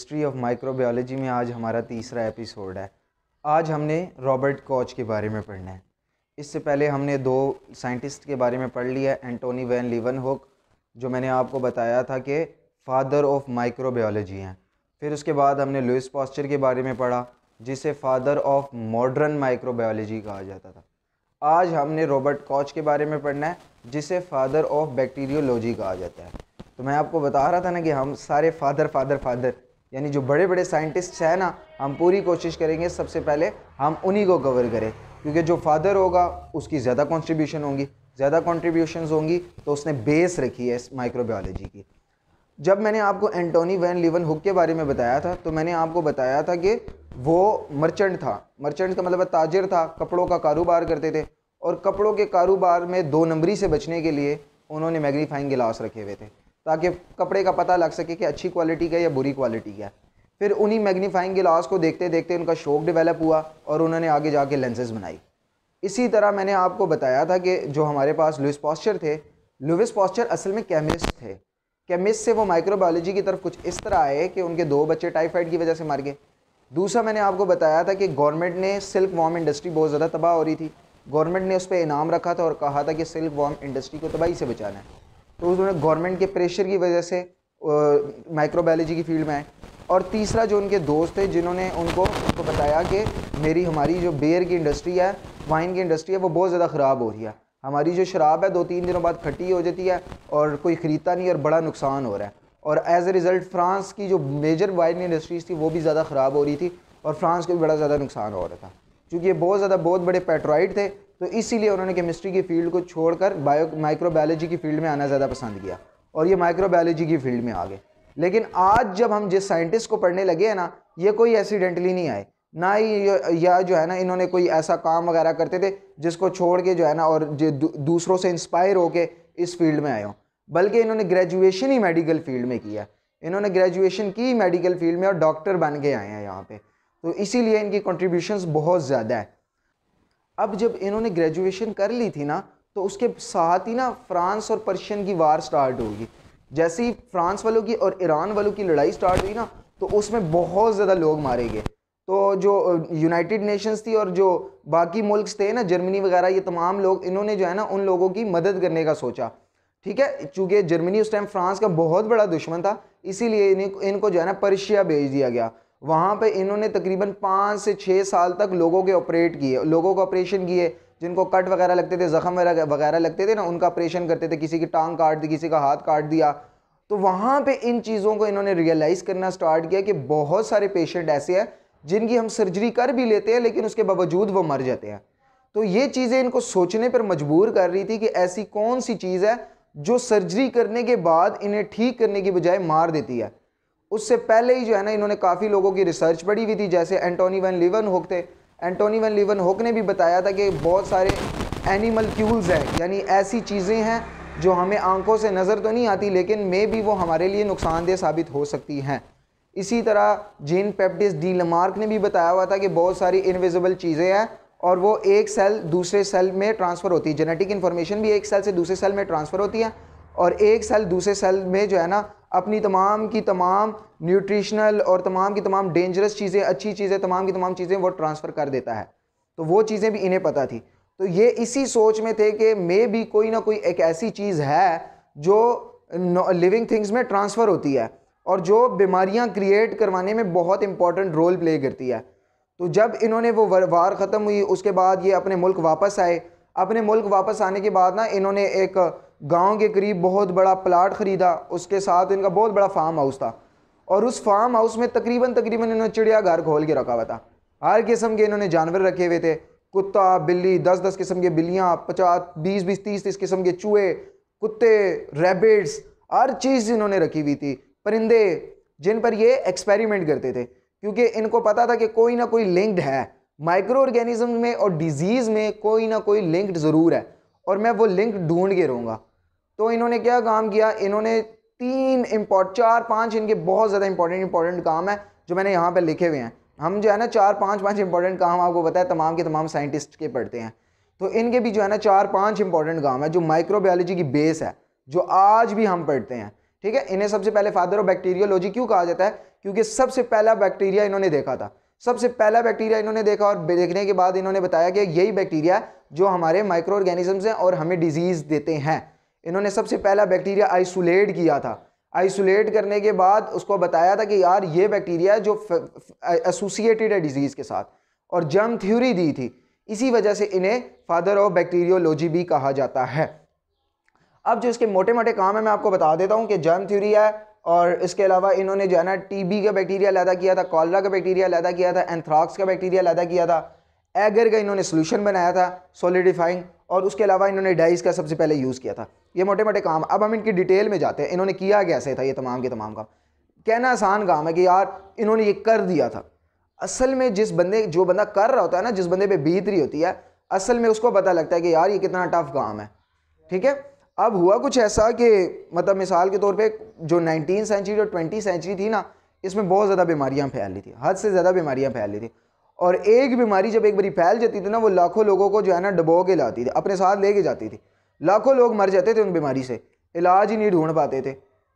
history of microbiology में आज हमारा तीसरा एपिसोड है आज हमने रॉबर्ट कोच के बारे में पढ़ना है इससे पहले हमने दो साइंटिस्ट के बारे में पढ़ लिया एंटोनी वैन लिवन होक जो मैंने आपको बताया था कि फ़ादर ऑफ माइक्रोबायोलॉजी हैं फिर उसके बाद हमने लुइस पॉस्चर के बारे में पढ़ा जिसे फादर ऑफ मॉडर्न माइक्रोबायोलॉजी कहा जाता था आज हमने रॉबर्ट कॉच के बारे में पढ़ना है जिसे फादर ऑफ बैक्टीरियोलॉजी कहा जाता है तो मैं आपको बता रहा था ना कि हम सारे फादर फादर फादर यानी जो बड़े बड़े साइंटिस्ट हैं ना हम पूरी कोशिश करेंगे सबसे पहले हम उन्हीं को कवर करें क्योंकि जो फादर होगा उसकी ज़्यादा कॉन्ट्रीब्यूशन होंगी ज़्यादा कॉन्ट्रीब्यूशन होंगी तो उसने बेस रखी है इस माइक्रोबायोलॉजी की जब मैंने आपको एंटोनी वैन लिवन हुक के बारे में बताया था तो मैंने आपको बताया था कि वो मर्चेंट था मर्चेंट का मतलब ताजर था कपड़ों का कारोबार करते थे और कपड़ों के कारोबार में दो नंबरी से बचने के लिए उन्होंने मैग्नीफाइंग गिलास रखे हुए थे ताकि कपड़े का पता लग सके कि अच्छी क्वालिटी का या बुरी क्वालिटी का फिर उन्हीं मैग्नीफाइंग गिलास को देखते देखते उनका शौक डिवेलप हुआ और उन्होंने आगे जाके लेंसेज बनाई इसी तरह मैंने आपको बताया था कि जो हमारे पास लुइस पॉस्चर थे लुइस पॉस्चर असल में केमिस्ट थे केमिस्ट से वो माइक्रोबायोलॉजी की तरफ कुछ इस तरह आए कि उनके दो बच्चे टाइफाइड की वजह से मर गए दूसरा मैंने आपको बताया था कि गवर्नमेंट ने सिल्क वॉम इंडस्ट्री बहुत ज़्यादा तबाह हो रही थी गवर्नमेंट ने उस पर इनाम रखा था और कहा था कि सिल्क वॉम इंडस्ट्री को तबाही से बचाना है तो उन्होंने गवर्नमेंट के प्रेशर की वजह से माइक्रोबायोलॉजी की फील्ड में आए और तीसरा जो उनके दोस्त थे जिन्होंने उनको उनको बताया कि मेरी हमारी जो बेयर की इंडस्ट्री है वाइन की इंडस्ट्री है वो बहुत ज़्यादा ख़राब हो रही है हमारी जो शराब है दो तीन दिनों बाद खट्टी हो जाती है और कोई ख़रीदता नहीं और बड़ा नुकसान हो रहा है और एज ए रिज़ल्ट फ्रांस की जो मेजर वाइन इंडस्ट्रीज़ थी वो भी ज़्यादा ख़राब हो रही थी और फ्रांस को भी बड़ा ज़्यादा नुकसान हो रहा था क्योंकि ये बहुत ज़्यादा बहुत बड़े पेट्रॉइड थे तो इसीलिए उन्होंने केमिस्ट्री की फील्ड को छोड़कर बायो माइक्रोबायोलॉजी की फील्ड में आना ज़्यादा पसंद किया और ये माइक्रोबायोलॉजी की फील्ड में आ गए लेकिन आज जब हम जिस साइंटिस्ट को पढ़ने लगे हैं ना ये कोई एक्सीडेंटली नहीं आए ना ही या जो है ना इन्होंने कोई ऐसा काम वगैरह करते थे जिसको छोड़ के जो है ना और दूसरों से इंस्पायर होकर इस फील्ड में आए हों बल्कि इन्होंने ग्रेजुएशन ही मेडिकल फील्ड में किया इन्होंने ग्रेजुएशन की मेडिकल फील्ड में और डॉक्टर बन के आए हैं यहाँ पे तो इसीलिए इनकी कंट्रीब्यूशंस बहुत ज़्यादा है अब जब इन्होंने ग्रेजुएशन कर ली थी ना तो उसके साथ ही ना फ्रांस और पर्शियन की वार स्टार्ट होगी जैसे ही फ्रांस वालों की और ईरान वालों की लड़ाई स्टार्ट हुई ना तो उसमें बहुत ज़्यादा लोग मारे गए तो जो यूनाइटेड नेशंस थी और जो बाकी मुल्क थे ना जर्मनी वगैरह ये तमाम लोग इन्होंने जो है ना उन लोगों की मदद करने का सोचा ठीक है चूँकि जर्मनी उस टाइम फ्रांस का बहुत बड़ा दुश्मन था इसीलिए इनको जो है ना पर्शिया भेज दिया गया वहाँ पे इन्होंने तकरीबन पाँच से छः साल तक लोगों के ऑपरेट किए लोगों को ऑपरेशन किए जिनको कट वगैरह लगते थे ज़ख़म वगैरह लगते थे ना उनका ऑपरेशन करते थे किसी की टांग काट दी किसी का हाथ काट दिया तो वहाँ पे इन चीज़ों को इन्होंने रियलाइज़ करना स्टार्ट किया कि बहुत सारे पेशेंट ऐसे हैं जिनकी हम सर्जरी कर भी लेते हैं लेकिन उसके बावजूद वो मर जाते हैं तो ये चीज़ें इनको सोचने पर मजबूर कर रही थी कि ऐसी कौन सी चीज़ है जो सर्जरी करने के बाद इन्हें ठीक करने की बजाय मार देती है उससे पहले ही जो है ना इन्होंने काफ़ी लोगों की रिसर्च पढ़ी हुई थी जैसे एंटोनी वन लिवन होक थे एंटोनी वन लिवन होक ने भी बताया था कि बहुत सारे एनिमल क्यूल्स हैं यानी ऐसी चीज़ें हैं जो हमें आंखों से नज़र तो नहीं आती लेकिन मे भी वो हमारे लिए नुकसानदेह साबित हो सकती हैं इसी तरह जेन पेप्टिस डी लमार्क ने भी बताया हुआ था कि बहुत सारी इनविजिबल चीज़ें हैं और वो एक सेल दूसरे सेल में ट्रांसफ़र होती है जेनेटिक इन्फॉर्मेशन भी एक सेल से दूसरे सेल में ट्रांसफ़र होती है और एक सेल दूसरे सेल में जो है ना अपनी तमाम की तमाम न्यूट्रिशनल और तमाम की तमाम डेंजरस चीज़ें अच्छी चीज़ें तमाम की तमाम चीज़ें वो ट्रांसफ़र कर देता है तो वो चीज़ें भी इन्हें पता थी तो ये इसी सोच में थे कि मे भी कोई ना कोई एक ऐसी चीज़ है जो लिविंग थिंग्स में ट्रांसफ़र होती है और जो बीमारियां क्रिएट करवाने में बहुत इंपॉर्टेंट रोल प्ले करती है तो जब इन्होंने वो वार ख़त्म हुई उसके बाद ये अपने मुल्क वापस आए अपने मुल्क वापस आने के बाद ना इन्होंने एक गांव के करीब बहुत बड़ा प्लाट ख़रीदा उसके साथ इनका बहुत बड़ा फार्म हाउस था और उस फार्म हाउस में तकरीबन तकरीबन इन्होंने चिड़ियाघर खोल के रखा हुआ था हर किस्म के इन्होंने जानवर रखे हुए थे कुत्ता बिल्ली दस दस किस्म के बिल्लियाँ पचास बीस बीस तीस तीस किस्म के चूहे कुत्ते रेबिट्स हर चीज़ इन्होंने रखी हुई थी परिंदे जिन पर ये एक्सपेरिमेंट करते थे क्योंकि इनको पता था कि कोई ना कोई लिंक्ड है माइक्रो ऑर्गेनिज्म में और डिजीज़ में कोई ना कोई लिंक्ड ज़रूर है और मैं वो लिंक ढूंढ के रहूँगा तो इन्होंने क्या काम किया इन्होंने तीन इम्पॉर्ट चार पाँच इनके बहुत ज़्यादा इंपॉर्टेंट इंपॉर्टेंट काम है जो मैंने यहाँ पर लिखे हुए हैं हम जो है ना चार पाँच पाँच इंपॉर्टेंट काम आपको बताया तमाम के तमाम साइंटिस्ट के पढ़ते हैं तो इनके भी जो है ना चार पाँच इंपॉर्टेंट काम है जो माइक्रोबायोलॉजी की बेस है जो आज भी हम पढ़ते हैं ठीक है इन्हें सबसे पहले फादर ऑफ बैक्टीरियोलॉजी क्यों कहा जाता है क्योंकि सबसे पहला बैक्टीरिया इन्होंने देखा था सबसे पहला बैक्टीरिया इन्होंने देखा और देखने के बाद इन्होंने बताया कि यही बैक्टीरिया जो हमारे माइक्रो ऑर्गेनिजम्स हैं और हमें डिजीज़ देते हैं इन्होंने सबसे पहला बैक्टीरिया आइसोलेट किया था आइसोलेट करने के बाद उसको बताया था कि यार ये बैक्टीरिया है जो एसोसिएटेड है डिजीज़ के साथ और जर्म थ्योरी दी थी इसी वजह से इन्हें फादर ऑफ बैक्टीरियोलॉजी भी कहा जाता है अब जो इसके मोटे मोटे काम है मैं आपको बता देता हूँ कि जर्म थ्योरी है और इसके अलावा इन्होंने जो है ना टीबी का बैक्टीरिया लैदा किया था कॉलरा का बैक्टीरिया लैदा किया था एंथ्राक्स का बैक्टीरिया लैदा किया था एगर का इन्होंने सोल्यूशन बनाया था सोलिडिफाइंग और उसके अलावा इन्होंने डाइस का सबसे पहले यूज़ किया था ये मोटे मोटे काम अब हम इनकी डिटेल में जाते हैं इन्होंने किया कैसे था ये तमाम के तमाम काम कहना आसान काम है कि यार इन्होंने ये कर दिया था असल में जिस बंदे जो बंदा कर रहा होता है ना जिस बंदे पर बीत रही होती है असल में उसको पता लगता है कि यार ये कितना टफ काम है ठीक है अब हुआ कुछ ऐसा कि मतलब मिसाल के तौर पे जो नाइनटीन सेंचुरी और ट्वेंटी सेंचुरी थी ना इसमें बहुत ज़्यादा बीमारियाँ फैल रही थी हद से ज़्यादा बीमारियाँ फैल रही थी और एक बीमारी जब एक बारी फैल जाती थी ना वो लाखों लोगों को जो है ना डबो के लाती थी अपने साथ लेके जाती थी लाखों लोग मर जाते थे उन बीमारी से इलाज ही नहीं ढूंढ पाते थे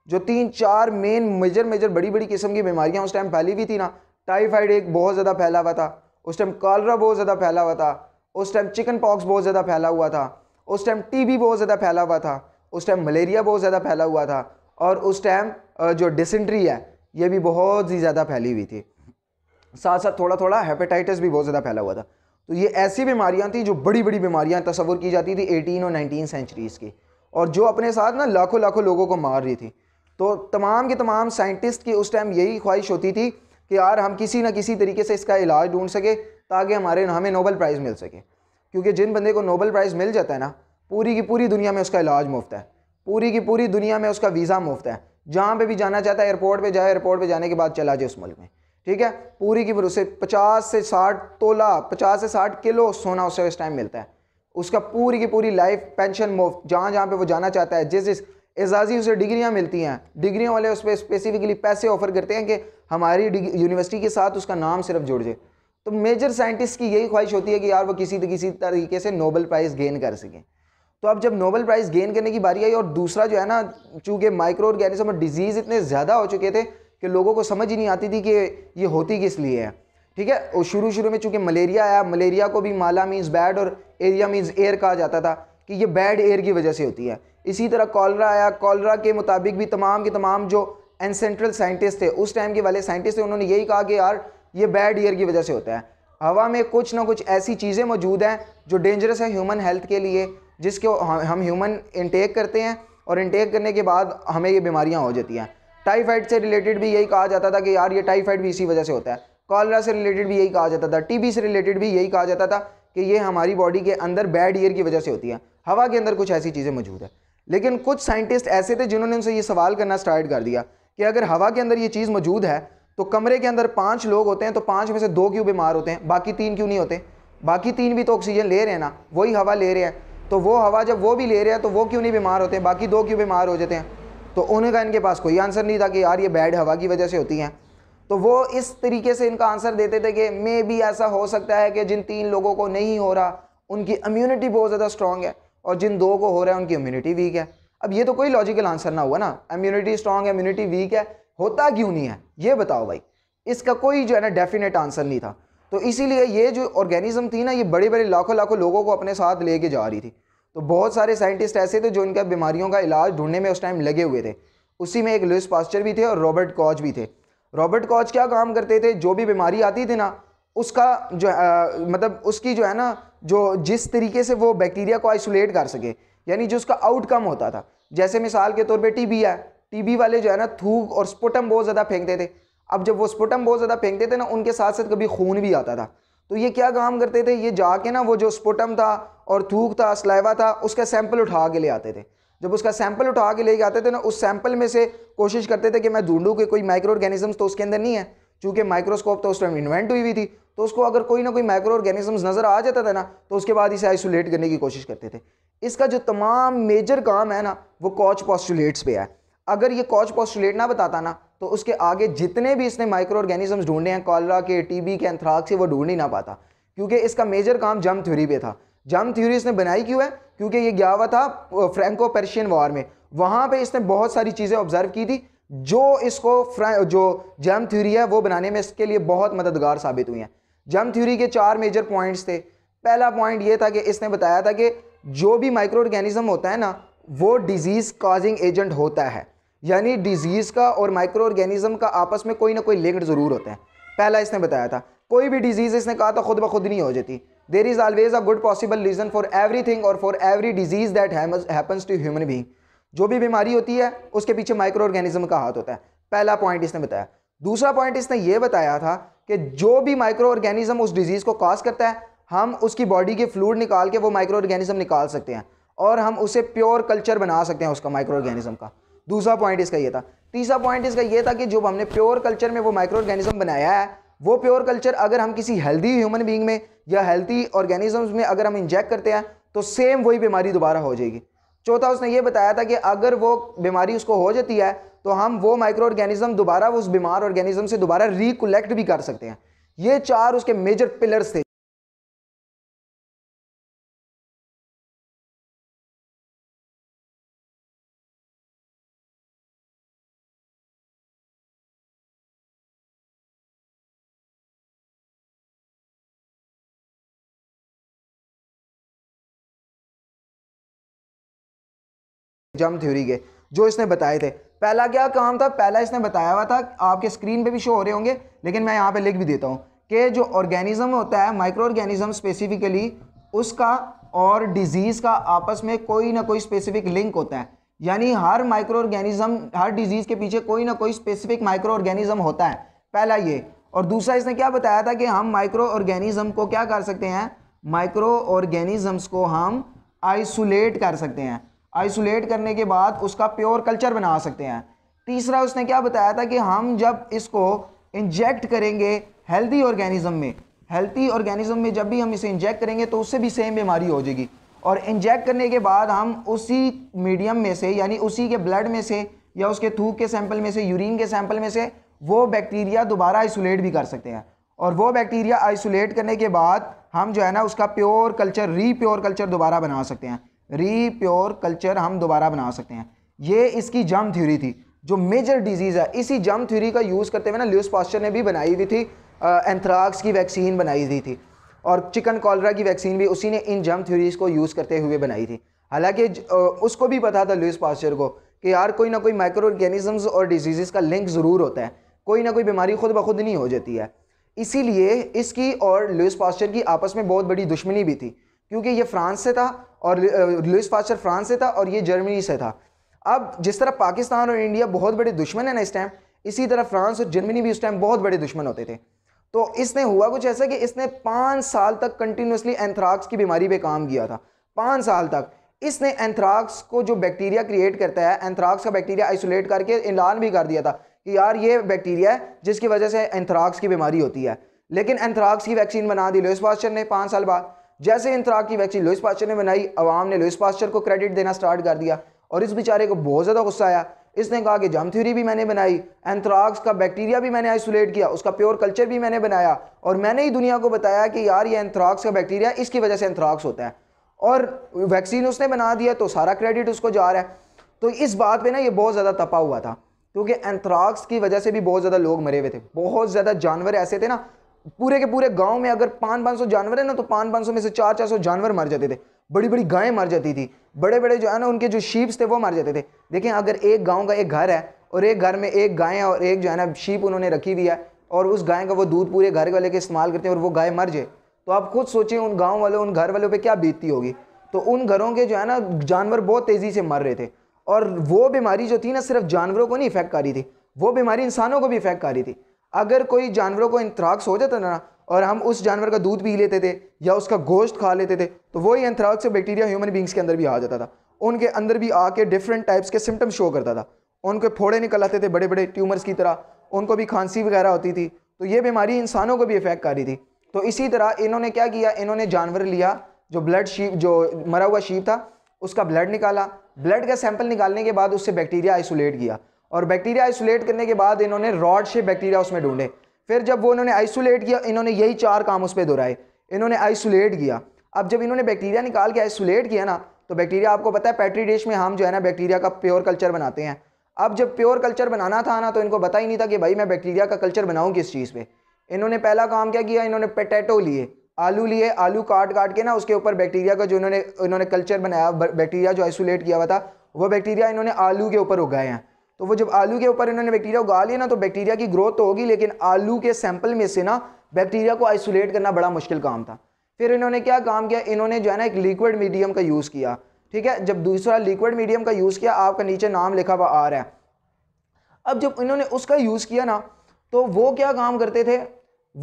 जो तीन चार मेन मेजर मेजर बड़ी बड़ी किस्म की बीमारियाँ उस टाइम फैली हुई थी ना टाइफाइड एक बहुत ज़्यादा फैला हुआ था उस टाइम कॉलरा बहुत ज़्यादा फैला हुआ था उस टाइम चिकन पॉक्स बहुत ज़्यादा फैला हुआ था उस टाइम टीबी बहुत ज़्यादा फैला हुआ था उस टाइम मलेरिया बहुत ज़्यादा फैला हुआ था और उस टाइम जो डिसेंट्री है ये भी बहुत ही ज़्यादा फैली हुई थी साथ साथ थोड़ा थोड़ा हेपेटाइटिस भी बहुत ज़्यादा फैला हुआ था तो ये ऐसी बीमारियाँ थी जो बड़ी बड़ी बीमारियाँ तस्वुर की जाती थी एटीन और नाइनटीन सेंचुरीज़ की और जो अपने साथ ना लाखों लाखों लोगों को मार रही थी तो तमाम के तमाम साइंटिस्ट की उस टाइम यही ख्वाहिश होती थी कि यार हम किसी ना किसी तरीके से इसका इलाज ढूंढ सके ताकि हमारे हमें नोबल प्राइज़ मिल सके क्योंकि जिन बंदे को नोबल प्राइज़ मिल जाता है ना पूरी की पूरी दुनिया में उसका इलाज मुफ्त है पूरी की पूरी दुनिया में उसका वीज़ा मुफ्त है जहाँ पे भी जाना चाहता है एयरपोर्ट पे जाए एयरपोर्ट पे जाने के बाद चला जाए उस मुल्क में ठीक है पूरी की पूरी उसे पचास से साठ तोला पचास से साठ किलो सोना उसे इस टाइम मिलता है उसका पूरी की पूरी लाइफ पेंशन मुफ्त जहाँ जहाँ पे वो जाना चाहता है जिस जिस एजाजी उसे डिग्रियाँ मिलती हैं डिग्रियों वाले उस पर स्पेसिफिकली पैसे ऑफर करते हैं कि हमारी यूनिवर्सिटी के साथ उसका नाम सिर्फ जुड़ जाए तो मेजर साइंटिस्ट की यही ख्वाहिश होती है कि यार वो किसी न किसी तरीके से नोबल प्राइज़ गेन कर सकें तो अब जब नोबल प्राइज़ गेन करने की बारी आई और दूसरा जो है ना चूँकि माइक्रो ऑर्गेनिज्म और डिजीज़ इतने ज़्यादा हो चुके थे कि लोगों को समझ ही नहीं आती थी कि ये होती किस लिए है ठीक है और शुरू शुरू में चूँकि मलेरिया आया मलेरिया को भी माला मीन्स बैड और एरिया मीन्स एयर कहा जाता था कि ये बैड एयर की वजह से होती है इसी तरह कॉलरा आया कॉलरा के मुताबिक भी तमाम के तमाम जो एनसेंट्रल साइंटिस्ट थे उस टाइम के वाले साइंटिस्ट थे उन्होंने यही कहा कि यार ये बैड एयर की वजह से होता है हवा में कुछ ना कुछ ऐसी चीज़ें मौजूद हैं जो डेंजरस है ह्यूमन हेल्थ के लिए जिसके हम ह्यूमन इनटेक करते हैं और इनटेक करने के बाद हमें ये बीमारियाँ हो जाती हैं टाइफाइड से रिलेटेड भी यही कहा जाता था कि यार ये टाइफाइड भी इसी वजह से होता है कॉलरा से रिलेटेड भी यही कहा जाता था टीबी से रिलेटेड भी यही कहा जाता था कि ये हमारी बॉडी के अंदर बैड ईयर की वजह से होती है हवा के अंदर कुछ ऐसी चीज़ें मौजूद है लेकिन कुछ साइंटिस्ट ऐसे थे जिन्होंने उनसे ये सवाल करना स्टार्ट कर दिया कि अगर हवा के अंदर ये चीज़ मौजूद है तो कमरे के अंदर पाँच लोग होते हैं तो पाँच में से दो क्यों बीमार होते हैं बाकी तीन क्यों नहीं होते बाकी तीन भी तो ऑक्सीजन ले रहे हैं ना वही हवा ले रहे हैं तो वो हवा जब वो भी ले रहे हैं तो वो क्यों नहीं बीमार होते हैं बाकी दो क्यों बीमार हो जाते हैं तो उन्हें इनके पास कोई आंसर नहीं था कि यार ये बैड हवा की वजह से होती हैं तो वो इस तरीके से इनका आंसर देते थे कि मे भी ऐसा हो सकता है कि जिन तीन लोगों को नहीं हो रहा उनकी इम्यूनिटी बहुत ज़्यादा स्ट्रॉन्ग है और जिन दो को हो रहा है उनकी इम्यूनिटी वीक है अब ये तो कोई लॉजिकल आंसर ना हुआ ना इम्यूनिटी स्ट्रॉन्ग है इम्यूनिटी वीक है होता क्यों नहीं है ये बताओ भाई इसका कोई जो है ना डेफिनेट आंसर नहीं था तो इसीलिए ये जो ऑर्गेनिज्म थी ना ये बड़े बड़े लाखों लाखों लोगों को अपने साथ लेके जा रही थी तो बहुत सारे साइंटिस्ट ऐसे थे जो इनका बीमारियों का इलाज ढूंढने में उस टाइम लगे हुए थे उसी में एक लुइस पास्चर भी थे और रॉबर्ट कॉच भी थे रॉबर्ट कॉच क्या काम करते थे जो भी बीमारी आती थी ना उसका जो आ, मतलब उसकी जो है ना जो जिस तरीके से वो बैक्टीरिया को आइसोलेट कर सके यानी जो उसका आउटकम होता था जैसे मिसाल के तौर पे टीबी है बी वाले जो है ना थूक और स्पोटम बहुत ज़्यादा फेंकते थे अब जब वो स्पोटम बहुत ज़्यादा फेंकते थे ना उनके साथ साथ कभी खून भी आता था तो ये क्या काम करते थे ये जाके ना वो जो स्पोटम था और थूक था स्लाइवा था उसका सैंपल उठा के ले आते थे जब उसका सैंपल उठा के ले आते थे ना उस सैंपल में से कोशिश करते थे कि मैं ढूंढूँ कि कोई माइक्रो ऑर्गेनिजम्स तो उसके अंदर नहीं है चूँकि माइक्रोस्कोप तो उस टाइम इन्वेंट हुई हुई थी तो उसको अगर कोई ना कोई माइक्रो ऑर्गेनिजम्स नज़र आ जाता था ना तो उसके बाद इसे आइसोलेट करने की कोशिश करते थे इसका जो तमाम मेजर काम है ना वो कॉच पॉस्टुलेट्स पे है अगर ये कॉच पॉस्टुलेट ना बताता ना तो उसके आगे जितने भी इसने माइक्रो ऑर्गेनिजम्स ढूंढे हैं कॉलरा के टीबी के एंथ्राक्स से वो ढूंढ ही ना पाता क्योंकि इसका मेजर काम जम थ्योरी पे था जम थ्योरी इसने बनाई क्यों है क्योंकि ये गया हुआ था फ्रेंको पर्शियन वॉर में वहाँ पर इसने बहुत सारी चीज़ें ऑब्जर्व की थी जो इसको जो जम थ्योरी है वो बनाने में इसके लिए बहुत मददगार साबित हुई हैं जम थ्योरी के चार मेजर पॉइंट्स थे पहला पॉइंट ये था कि इसने बताया था कि जो भी माइक्रो ऑर्गेनिज्म होता है ना वो डिजीज़ काजिंग एजेंट होता है यानी डिजीज़ का और माइक्रो ऑर्गेनिज्म का आपस में कोई ना कोई लिंक ज़रूर होते हैं पहला इसने बताया था कोई भी डिजीज़ इसने कहा था खुद ब खुद नहीं हो जाती there is always a good possible reason for everything और for every disease that happens to human being जो भी बीमारी होती है उसके पीछे माइक्रो ऑर्गेनिज्म का हाथ होता है पहला पॉइंट इसने बताया दूसरा पॉइंट इसने ये बताया था कि जो भी माइक्रो ऑर्गेनिज्म उस डिज़ीज़ को कॉज करता है हम उसकी बॉडी के फ्लूड निकाल के वो माइक्रो ऑर्गेनिज्म निकाल सकते हैं और हम उसे प्योर कल्चर बना सकते हैं उसका माइक्रो ऑर्गेनिज्म का दूसरा पॉइंट इसका ये था तीसरा पॉइंट इसका ये था कि जो हमने प्योर कल्चर में वो माइक्रो ऑर्गेनिज्म बनाया है वो प्योर कल्चर अगर हम किसी हेल्दी ह्यूमन बींग में या हेल्थी ऑर्गेनिजम्स में अगर हम इंजेक्ट करते हैं तो सेम वही बीमारी दोबारा हो जाएगी चौथा उसने ये बताया था कि अगर वो बीमारी उसको हो जाती है तो हम वो माइक्रो ऑर्गेनिज्म दोबारा उस बीमार ऑर्गेनिज्म से दोबारा रिकोलेक्ट भी कर सकते हैं ये चार उसके मेजर पिलर्स थे जम थ्योरी के जो इसने बताए थे पहला क्या काम था पहला इसने बताया हुआ था आपके स्क्रीन पे भी शो हो रहे होंगे लेकिन मैं यहाँ पे लिख भी देता हूँ कि जो ऑर्गेनिज्म होता है माइक्रो ऑर्गेनिज्म स्पेसिफिकली उसका और डिजीज़ का आपस में कोई ना कोई स्पेसिफिक लिंक होता है यानी हर माइक्रो ऑर्गेनिज्म हर डिजीज़ के पीछे कोई ना कोई स्पेसिफिक माइक्रो ऑर्गेनिज्म होता है पहला ये और दूसरा इसने क्या बताया था कि हम माइक्रो ऑर्गेनिज्म को क्या कर सकते हैं माइक्रो ऑर्गेनिजम्स को हम आइसोलेट कर सकते हैं आइसोलेट करने के बाद उसका प्योर कल्चर बना सकते हैं तीसरा उसने क्या बताया था कि हम जब इसको इंजेक्ट करेंगे हेल्दी ऑर्गेनिज्म में हेल्थी ऑर्गेनिज्म में जब भी हम इसे इंजेक्ट करेंगे तो उससे भी सेम बीमारी हो जाएगी और इंजेक्ट करने के बाद हम उसी मीडियम में से यानी उसी के ब्लड में से या उसके थूक के सैंपल में से यूरिन के सैंपल में से वो बैक्टीरिया दोबारा आइसोलेट भी कर सकते हैं और वो बैक्टीरिया आइसोलेट करने के बाद हम जो है ना उसका pure culture re pure culture दोबारा बना सकते हैं री प्योर कल्चर हम दोबारा बना सकते हैं ये इसकी जम थ्योरी थी जो मेजर डिजीज़ है इसी जम थ्योरी का यूज़ करते हुए ना ल्यूस पास्चर ने भी बनाई हुई थी एंथ्राक्स की वैक्सीन बनाई हुई थी और चिकन कॉलरा की वैक्सीन भी उसी ने इन जम थ्योरीज़ को यूज़ करते हुए बनाई थी हालांकि उसको भी पता था ल्यूस पास्चर को कि यार कोई ना कोई माइक्रो ऑर्गेनिजम्स और डिजीज़ का लिंक ज़रूर होता है कोई ना कोई बीमारी खुद ब खुद नहीं हो जाती है इसीलिए इसकी और ल्यूस पास्चर की आपस में बहुत बड़ी दुश्मनी भी थी क्योंकि ये फ्रांस से था और लुइस पास्चर फ्रांस से था और ये जर्मनी से था अब जिस तरह पाकिस्तान और इंडिया बहुत बड़े दुश्मन है ना इस टाइम इसी तरह फ्रांस और जर्मनी भी उस टाइम बहुत बड़े दुश्मन होते थे तो इसने हुआ कुछ ऐसा कि इसने पाँच साल तक कंटिन्यूसली एंथ्राक्स की बीमारी पर काम किया था पाँच साल तक इसने एंथ्राक्स को जो बैक्टीरिया क्रिएट करता है एंथ्राक्स का बैक्टीरिया आइसोलेट करके ऐलान भी कर दिया था कि यार ये बैक्टीरिया है जिसकी वजह से एंथ्राक्स की बीमारी होती है लेकिन एंथ्राक्स की वैक्सीन बना दी लुइस पास्चर ने पाँच साल बाद जैसे तरह की वैक्सीन लुइस पास्चर ने बनाई अवाम ने लुइस पास्चर को क्रेडिट देना स्टार्ट कर दिया और इस बेचारे को बहुत ज़्यादा गुस्सा आया इसने कहा कि जम थ्योरी भी मैंने बनाई एंथ्राक्स का बैक्टीरिया भी मैंने आइसोलेट किया उसका प्योर कल्चर भी मैंने बनाया और मैंने ही दुनिया को बताया कि यार ये एंथ्राक्स का बैक्टीरिया इसकी वजह से एंथ्राक्स होता है और वैक्सीन उसने बना दिया तो सारा क्रेडिट उसको जा रहा है तो इस बात पर ना ये बहुत ज़्यादा तपा हुआ था क्योंकि एंथ्राक्स की वजह से भी बहुत ज़्यादा लोग मरे हुए थे बहुत ज़्यादा जानवर ऐसे थे ना पूरे के पूरे गांव में अगर पाँच पाँच सौ जानवर है ना तो पाँच पाँच सौ में से चार चार सौ जानवर मर जाते थे बड़ी बड़ी गायें मर जाती थी बड़े बड़े जो है ना उनके जो शीप्स थे वो मर जाते थे देखें अगर एक गाँव का एक घर है और एक घर में एक गाय और एक जो है ना शीप उन्होंने रखी हुई है और उस गाय का वो दूध पूरे घर वाले के इस्तेमाल करते हैं और वो गाय मर जाए तो आप खुद सोचें उन गाँव वालों उन घर वालों पर क्या बीतती होगी तो उन घरों के जो है ना जानवर बहुत तेज़ी से मर रहे थे और वो बीमारी जो थी ना सिर्फ जानवरों को नहीं इफेक्ट कर रही थी वो बीमारी इंसानों को भी इफेक्ट कर रही थी अगर कोई जानवरों को इंथ्राक्स हो जाता ना और हम उस जानवर का दूध पी लेते थे या उसका गोश्त खा लेते थे तो वही एंथ्राक्स से बैक्टीरिया ह्यूमन बींग्स के अंदर भी आ जाता था उनके अंदर भी आके डिफरेंट टाइप्स के सिम्टम शो करता था उनके फोड़े निकल आते थे बड़े बड़े ट्यूमर्स की तरह उनको भी खांसी वगैरह होती थी तो ये बीमारी इंसानों को भी इफेक्ट कर रही थी तो इसी तरह इन्होंने क्या किया इन्होंने जानवर लिया जो ब्लड शीप जो मरा हुआ शीप था उसका ब्लड निकाला ब्लड का सैंपल निकालने के बाद उससे बैक्टीरिया आइसोलेट किया और बैक्टीरिया आइसोलेट करने के बाद इन्होंने रॉड से बैक्टीरिया उसमें ढूंढे फिर जब वो इन्होंने आइसोलेट किया इन्होंने यही चार काम उस पर दोहराए इन्होंने आइसोलेट किया अब जब इन्होंने बैक्टीरिया निकाल के आइसोलेट किया ना तो बैक्टीरिया आपको पता है पैट्री डिश में हम जो है ना बैक्टीरिया का प्योर कल्चर बनाते हैं अब जब प्योर कल्चर बनाना था ना तो इनको पता ही नहीं था कि भाई मैं बैक्टीरिया का कल्चर बनाऊँ किस चीज़ पर इन्होंने पहला काम क्या किया इन्होंने पटेटो लिए आलू लिए आलू काट काट के ना उसके ऊपर बैक्टीरिया का जो इन्होंने इन्होंने कल्चर बनाया बैक्टीरिया जो आइसोलेट किया हुआ था वो बैक्टीरिया इन्होंने आलू के ऊपर उगाए हैं तो वो जब आलू के ऊपर इन्होंने बैक्टीरिया उगा लिया ना तो बैक्टीरिया की ग्रोथ तो होगी लेकिन आलू के सैंपल में से ना बैक्टीरिया को आइसोलेट करना बड़ा मुश्किल काम था फिर इन्होंने क्या काम किया इन्होंने जो है ना एक लिक्विड मीडियम का यूज़ किया ठीक है जब दूसरा लिक्विड मीडियम का यूज़ किया आपका नीचे नाम लिखा हुआ आ रहा है अब जब इन्होंने उसका यूज़ किया ना तो वो क्या काम करते थे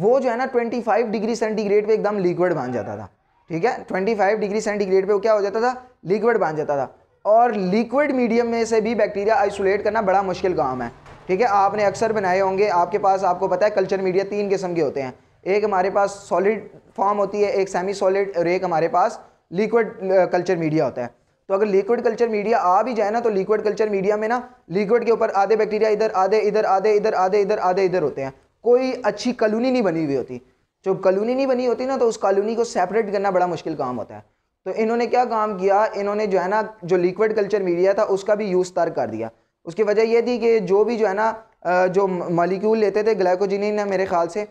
वो जो है ना 25 डिग्री सेंटीग्रेड पे एकदम लिक्विड बन जाता था ठीक है 25 डिग्री सेंटीग्रेड पे वो क्या हो जाता था लिक्विड बन जाता था और लिक्विड मीडियम में से भी बैक्टीरिया आइसोलेट करना बड़ा मुश्किल काम है ठीक है आपने अक्सर बनाए होंगे आपके पास आपको पता है कल्चर मीडिया तीन किस्म के होते हैं एक हमारे पास सॉलिड फॉर्म होती है एक सेमी सॉलिड और एक हमारे पास लिक्विड कल्चर मीडिया होता है तो अगर लिक्विड कल्चर मीडिया आ भी जाए ना तो लिक्विड कल्चर मीडिया में ना लिक्विड के ऊपर आधे बैक्टीरिया इधर आधे इधर आधे इधर आधे इधर आधे इधर होते हैं कोई अच्छी कलोनी नहीं बनी हुई होती जब कलोनी नहीं बनी होती ना तो उस कॉलोनी को सेपरेट करना बड़ा मुश्किल काम होता है तो इन्होंने क्या काम किया इन्होंने जो है ना जो लिक्विड कल्चर मीडिया था उसका भी यूज़ तर्क कर दिया उसकी वजह यह थी कि जो भी जो है ना जो मालिक्यूल लेते थे ग्लाइकोजिनिन मेरे ख्याल से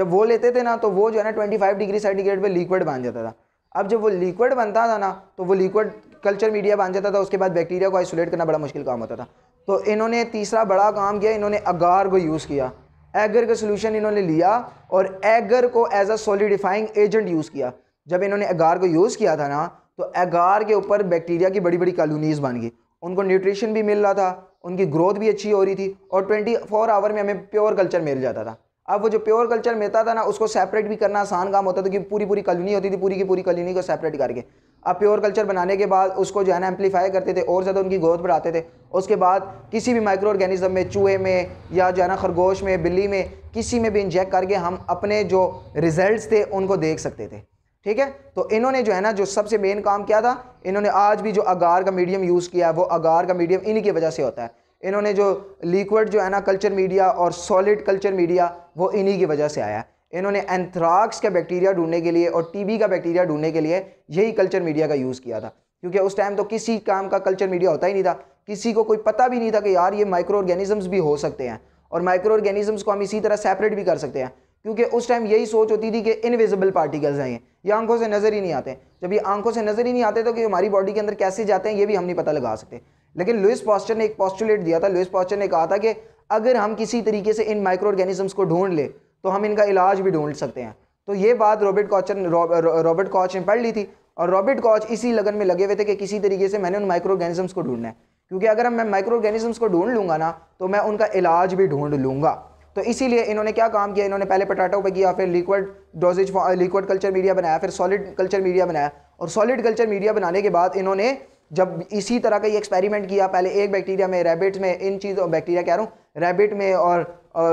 जब वो लेते थे ना तो वो जो है ना ट्वेंटी फाइव डिग्री सेंटीग्रेड पर लिक्विड बन जाता था अब जब वो लिक्विड बनता था ना तो वो लिक्विड कल्चर मीडिया बन जाता था उसके बाद बैक्टीरिया को आइसोलेट करना बड़ा मुश्किल काम होता था तो इन्होंने तीसरा बड़ा काम किया इन्होंने अगार को यूज़ किया एगर का सोल्यूशन इन्होंने लिया और एगर को as a solidifying agent use किया जब इन्होंने एगार को यूज़ किया था ना तो एगार के ऊपर बैक्टीरिया की बड़ी बड़ी कॉलोनीज़ बन गई उनको न्यूट्रिशन भी मिल रहा था उनकी ग्रोथ भी अच्छी हो रही थी और 24 आवर में हमें प्योर कल्चर मिल जाता था अब वो जो प्योर कल्चर मिलता था ना उसको सेपरेट भी करना आसान काम होता था क्योंकि पूरी पूरी कॉलोनी होती थी पूरी की पूरी कॉलोनी को सेपरेट करके अब प्योर कल्चर बनाने के बाद उसको जो है ना एम्पलीफाई करते थे और ज़्यादा उनकी ग्रोथ बढ़ाते थे उसके बाद किसी भी माइक्रो ऑर्गेनिज्म में चूहे में या जो है ना खरगोश में बिल्ली में किसी में भी इंजेक्ट करके हम अपने जो रिज़ल्ट थे उनको देख सकते थे ठीक है तो इन्होंने जो है ना जो सबसे मेन काम किया था इन्होंने आज भी जो अगार का मीडियम यूज़ किया है वो अगार का मीडियम इन्हीं की वजह से होता है इन्होंने जो लिक्विड जो है ना कल्चर मीडिया और सॉलिड कल्चर मीडिया वो इन्हीं की वजह से आया इन्होंने एंथ्राक्स का बैक्टीरिया ढूंढने के लिए और टीबी का बैक्टीरिया ढूंढने के लिए यही कल्चर मीडिया का यूज़ किया था क्योंकि उस टाइम तो किसी काम का कल्चर मीडिया होता ही नहीं था किसी को कोई पता भी नहीं था कि यार ये माइक्रो ऑर्गेनिजम्स भी हो सकते हैं और माइक्रो ऑर्गेनिजम्स को हम इसी तरह सेपरेट भी कर सकते हैं क्योंकि उस टाइम यही सोच होती थी कि इनविजिबल पार्टिकल्स हैं ये आंखों से नज़र ही नहीं आते जब ये आंखों से नज़र ही नहीं आते तो कि हमारी बॉडी के अंदर कैसे जाते हैं ये भी हम नहीं पता लगा सकते लेकिन लुइस पॉस्टर ने एक पॉस्टुलेट दिया था लुइस पॉस्टर ने कहा था कि अगर हम किसी तरीके से इन माइक्रो ऑर्गेनिजम्स को ढूंढ ले तो हम इनका इलाज भी ढूंढ सकते हैं तो ये बात रॉबर्ट कॉचर रॉबर्ट कॉच ने पढ़ ली थी और रॉबर्ट कॉच इसी लगन में लगे हुए थे कि किसी तरीके से मैंने उन माइक्रो ऑर्गेनिजम्स को ढूंढना है क्योंकि अगर मैं माइक्रो ऑर्गेनिजम्स को ढूंढ लूंगा ना तो मैं उनका इलाज भी ढूंढ लूंगा तो इसीलिए इन्होंने क्या काम किया इन्होंने पहले पटाटो पे किया फिर liquid doses liquid culture media बनाया फिर सॉलिड कल्चर मीडिया बनाया और सॉलिड कल्चर मीडिया बनाने के बाद इन्होंने जब इसी तरह का ये एक्सपेरिमेंट किया पहले एक बैक्टीरिया में रैबिट में इन चीज़ों बैक्टीरिया कह रहा हूँ रैबिट में और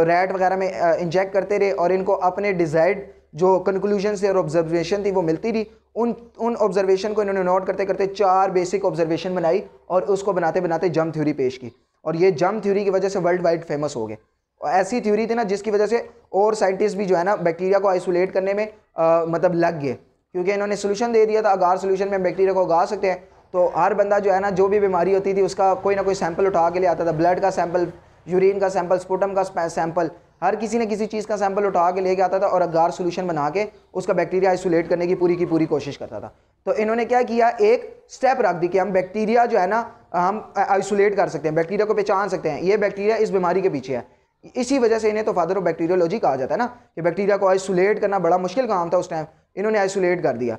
रैट uh, वगैरह में इंजेक्ट uh, करते रहे और इनको अपने डिजायर्ड जो कंक्लूजन थे और ऑब्जर्वेशन थी वो मिलती थी उन उन ऑब्जर्वेशन को इन्होंने नोट करते करते चार बेसिक ऑब्जर्वेशन बनाई और उसको बनाते बनाते जम थ्योरी पेश की और ये जम थ्योरी की वजह से वर्ल्ड वाइड फेमस हो गए ऐसी थ्योरी थी ना जिसकी वजह से और साइंटिस्ट भी जो है ना बैक्टीरिया को आइसोलेट करने में आ, मतलब लग गए क्योंकि इन्होंने सोल्यूशन दे दिया था अगार सोल्यूशन में बैक्टीरिया को उगा सकते हैं तो हर बंदा जो है ना जो भी बीमारी होती थी उसका कोई ना कोई सैंपल उठा के ले आता था ब्लड का सैंपल यूरिन का सैंपल स्पोटम का सैंपल हर किसी ने किसी चीज़ का सैंपल उठा के लेके आता था और अगार सोल्यूशन बना के उसका बैक्टीरिया आइसोलेट करने की पूरी की पूरी कोशिश करता था तो इन्होंने क्या किया एक स्टेप रख दी कि हम बैक्टीरिया जो है ना हम आइसोलेट कर सकते हैं बैक्टीरिया को पहचान सकते हैं ये बैक्टीरिया इस बीमारी के पीछे है इसी वजह से इन्हें तो फादर ऑफ बैक्टीरियोलॉजी कहा जाता है ना कि बैक्टीरिया को आइसोलेट करना बड़ा मुश्किल काम था उस टाइम इन्होंने आइसोलेट कर दिया